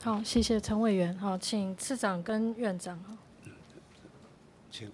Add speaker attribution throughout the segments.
Speaker 1: 好，谢谢陈委员。好，请次长跟院长。好，
Speaker 2: 请。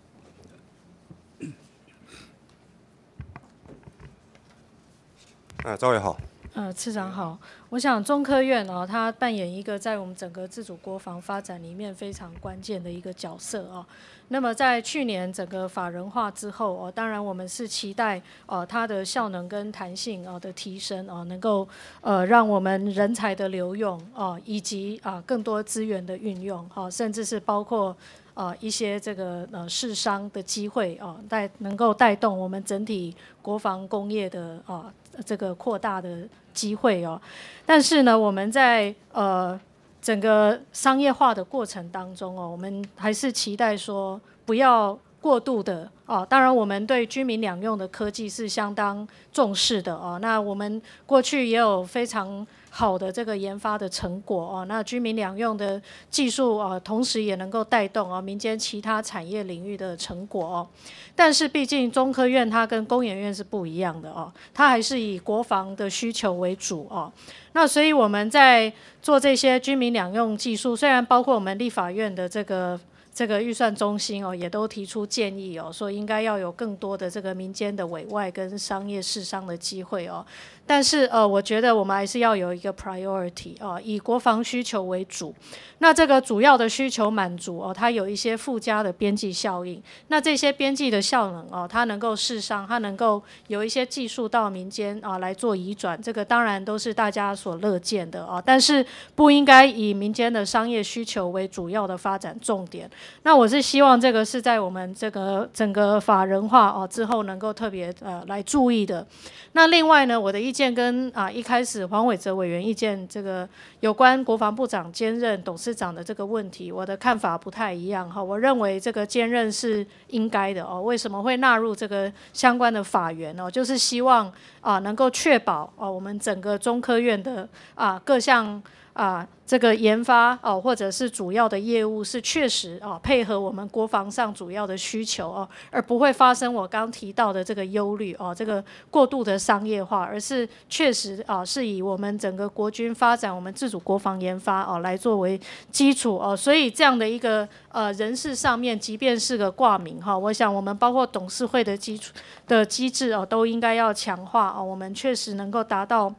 Speaker 2: 哎，赵委好。
Speaker 1: 呃，次长好，我想中科院哦，它扮演一个在我们整个自主国防发展里面非常关键的一个角色哦。那么在去年整个法人化之后哦，当然我们是期待哦它的效能跟弹性啊的提升哦，能够呃让我们人才的流用哦，以及啊更多资源的运用，哦，甚至是包括啊一些这个呃试商的机会哦，带能够带动我们整体国防工业的啊这个扩大的。机会哦，但是呢，我们在呃整个商业化的过程当中哦，我们还是期待说不要。过度的哦，当然我们对居民两用的科技是相当重视的哦。那我们过去也有非常好的这个研发的成果哦。那居民两用的技术啊，同时也能够带动啊民间其他产业领域的成果哦。但是毕竟中科院它跟工研院是不一样的哦，它还是以国防的需求为主哦。那所以我们在做这些居民两用技术，虽然包括我们立法院的这个。这个预算中心哦，也都提出建议哦，说应该要有更多的这个民间的委外跟商业试商的机会哦。但是呃，我觉得我们还是要有一个 priority 哦，以国防需求为主。那这个主要的需求满足哦，它有一些附加的边际效应。那这些边际的效能哦，它能够试商，它能够有一些技术到民间啊来做移转，这个当然都是大家所乐见的啊。但是不应该以民间的商业需求为主要的发展重点。那我是希望这个是在我们这个整个法人化哦之后能够特别呃来注意的。那另外呢，我的意见跟啊一开始黄伟哲委员意见这个有关国防部长兼任董事长的这个问题，我的看法不太一样哈。我认为这个兼任是应该的哦。为什么会纳入这个相关的法源哦？就是希望啊能够确保哦我们整个中科院的啊各项。啊，这个研发哦，或者是主要的业务是确实哦，配合我们国防上主要的需求哦，而不会发生我刚提到的这个忧虑哦，这个过度的商业化，而是确实啊是以我们整个国军发展我们自主国防研发哦，来作为基础哦，所以这样的一个呃人事上面，即便是个挂名哈，我想我们包括董事会的基础的机制哦，都应该要强化哦，我们确实能够达到。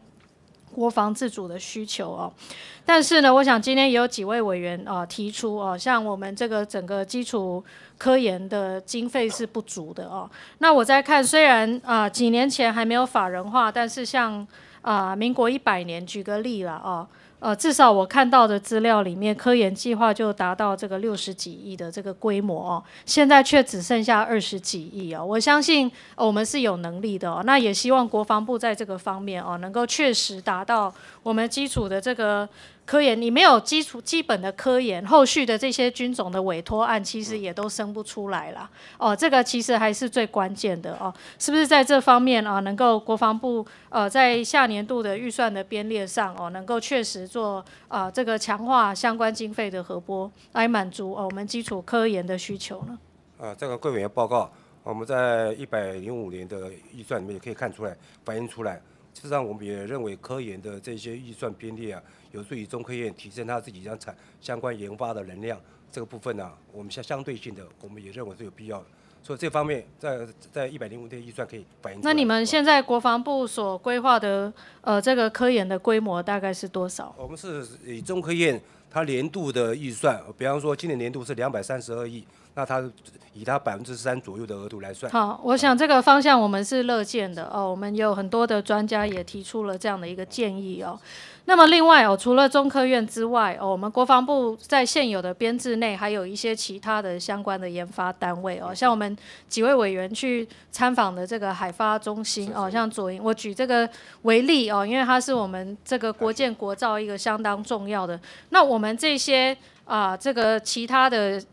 Speaker 1: 国防自主的需求哦，但是呢，我想今天也有几位委员啊提出哦，像我们这个整个基础科研的经费是不足的哦。那我在看，虽然啊几年前还没有法人化，但是像啊民国一百年举个例了哦。呃，至少我看到的资料里面，科研计划就达到这个六十几亿的这个规模哦，现在却只剩下二十几亿哦。我相信我们是有能力的哦，那也希望国防部在这个方面哦，能够确实达到我们基础的这个科研。你没有基础基本的科研，后续的这些军种的委托案其实也都生不出来了哦。这个其实还是最关键的哦，是不是在这方面啊，能够国防部呃在下年度的预算的编列上哦，能够确实。做啊，这个强化相关经费的核拨，来满足啊我们基础科研的需求呢。
Speaker 2: 呃，这个贵委员报告，我们在一百零五年的预算里面也可以看出来反映出来。事实上，我们也认为科研的这些预算编列啊，有助于中科院提升它自己将产相关研发的能量这个部分呢，我们相相对性的，我们也认为是有必要的。所以这方面在在一百零五天预算可以反映。那你
Speaker 1: 们现在国防部所规划的呃这个科研的规模大概是多少？我们
Speaker 2: 是以中科院。它年度的预算，比方说今年年度是两百三十二亿，那它以它百分之三左右的额度来算。好，
Speaker 1: 我想这个方向我们是乐见的哦。我们有很多的专家也提出了这样的一个建议哦。那么另外哦，除了中科院之外哦，我们国防部在现有的编制内还有一些其他的相关的研发单位哦，像我们几位委员去参访的这个海发中心哦，像左英，我举这个为例哦，因为它是我们这个国建国造一个相当重要的。那我们。我们这些啊，这个其他的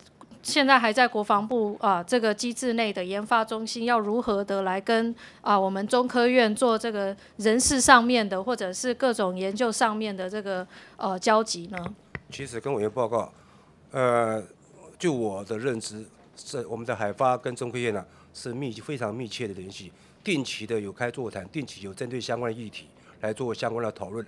Speaker 1: 现在还在国防部啊这个机制内的研发中心，要如何的来跟啊我们中科院做这个人事上面的，或者是各种研究上面的这个呃交集呢？
Speaker 2: 其实跟委员报告，呃，就我的认知，是我们的海发跟中科院呢是密非常密切的联系，定期的有开座谈定期有针对相关的议题来做相关的讨论。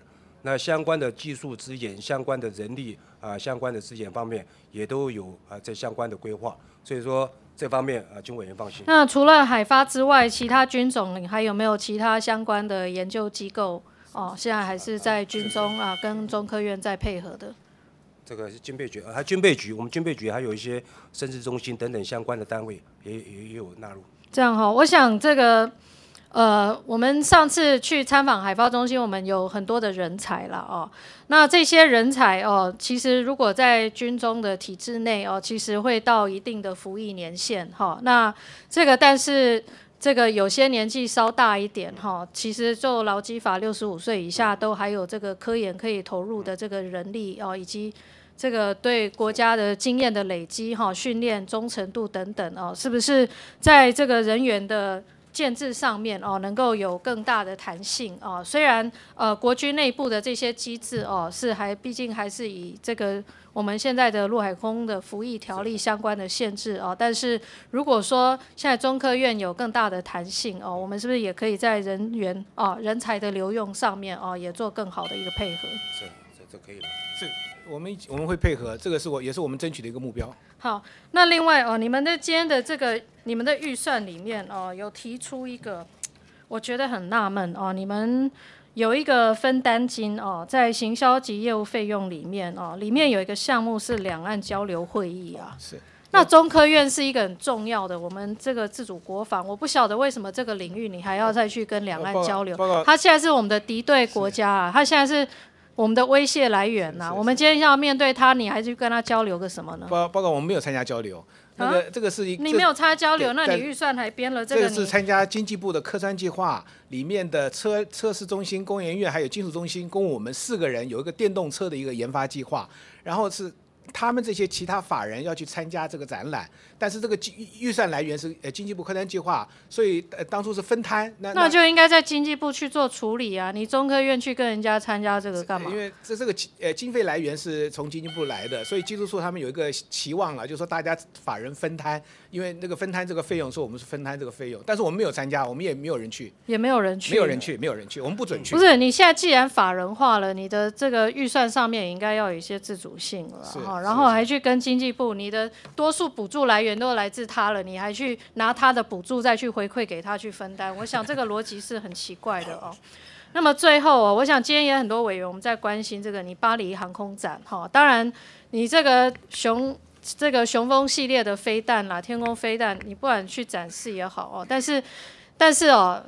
Speaker 2: 那相关的技术支援、相关的人力啊、相关的资源方面也都有啊，在相关的规划。所以说这方面啊，军委员放心。那
Speaker 1: 除了海发之外，其他军种你还有没有其他相关的研究机构？哦，现在还是在军中啊，跟中科院在配合的。
Speaker 2: 这个是军备局，还军备局，我们军备局还有一些生殖中心等等相关的单位也也也有纳入。
Speaker 1: 这样哈，我想这个。呃，我们上次去参访海发中心，我们有很多的人才了哦。那这些人才哦，其实如果在军中的体制内哦，其实会到一定的服役年限哈。那这个，但是这个有些年纪稍大一点哈，其实就劳基法六十五岁以下都还有这个科研可以投入的这个人力哦，以及这个对国家的经验的累积哈、训练忠诚度等等哦，是不是在这个人员的？建制上面哦，能够有更大的弹性哦。虽然呃，国军内部的这些机制哦，是还毕竟还是以这个我们现在的陆海空的服役条例相关的限制哦。但是如果说现在中科院有更大的弹性哦，我们是不是也可以在人员啊、人才的留用上面哦，也做更好的一个配合？是，
Speaker 2: 这就可以了。是。我们我们会配合，这个是我也是我们争取的一个目标。
Speaker 1: 好，那另外哦，你们的今天的这个你们的预算里面哦，有提出一个，我觉得很纳闷哦，你们有一个分担金哦，在行销及业务费用里面哦，里面有一个项目是两岸交流会议啊。是。那中科院是一个很重要的，我们这个自主国防，我不晓得为什么这个领域你还要再去跟两岸交流。报告。他现在是我们的敌对国家啊，他现在是。我们的威胁来源呐，我们今天要面对他，你还去跟他交流个什么呢？
Speaker 2: 包包括我们没有参加交流，那个这个是情。你没有参加交流，那你预
Speaker 1: 算还编了这个？这个是
Speaker 2: 参加经济部的科专计划里面的车测试中心、工研院还有技术中心，供我们四个人有一个电动车的一个研发计划，然后是。他们这些其他法人要去参加这个展览，但是这个预预算来源是呃经济部科展计划，所以当初是分摊。那就
Speaker 1: 应该在经济部去做处理啊！你中科院去跟人家参加这个干嘛？因
Speaker 2: 为这这个呃经费来源是从经济部来的，所以技术处他们有一个期望了，就说大家法人分摊，因为那个分摊这个费用说我们是分摊这个费用，但是我们没有参加，我们也没有人去，
Speaker 1: 也没有人去，没有人
Speaker 2: 去，没有人去，我们不准去。不是，你
Speaker 1: 现在既然法人化了，你的这个预算上面也应该要有一些自主性了。然后还去跟经济部，你的多数补助来源都来自他了，你还去拿他的补助再去回馈给他去分担，我想这个逻辑是很奇怪的哦。那么最后哦，我想今天也很多委员我们在关心这个，你巴黎航空展哈，当然你这个雄这个雄风系列的飞弹啦，天空飞弹，你不管去展示也好哦，但是但是哦。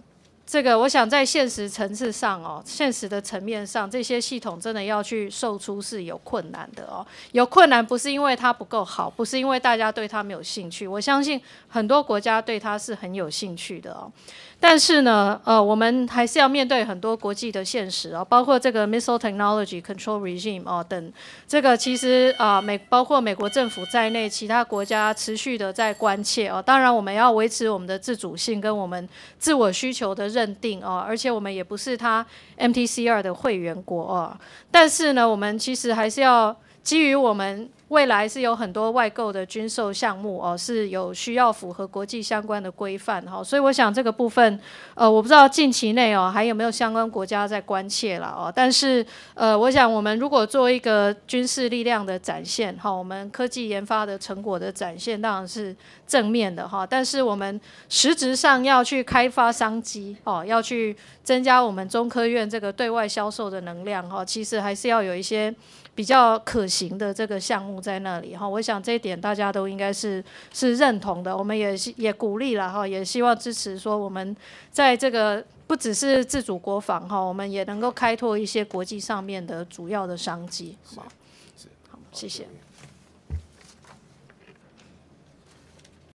Speaker 1: 这个我想在现实层次上哦，现实的层面上，这些系统真的要去售出是有困难的哦。有困难不是因为它不够好，不是因为大家对它没有兴趣。我相信很多国家对它是很有兴趣的哦。但是呢，呃，我们还是要面对很多国际的现实哦，包括这个 Missile Technology Control Regime 哦等。这个其实啊，美包括美国政府在内，其他国家持续的在关切哦。当然，我们要维持我们的自主性跟我们自我需求的。认定哦，而且我们也不是他 MTC 二的会员国哦。但是呢，我们其实还是要基于我们。未来是有很多外购的军售项目哦，是有需要符合国际相关的规范哈，所以我想这个部分，呃，我不知道近期内哦还有没有相关国家在关切了哦，但是呃，我想我们如果做一个军事力量的展现哈，我们科技研发的成果的展现当然是正面的哈，但是我们实质上要去开发商机哦，要去增加我们中科院这个对外销售的能量哈，其实还是要有一些比较可行的这个项目。在那里哈，我想这一点大家都应该是是认同的。我们也也鼓励了哈，也希望支持说我们在这个不只是自主国防哈，我们也能够开拓一些国际上面的主要的商机，好好，谢谢。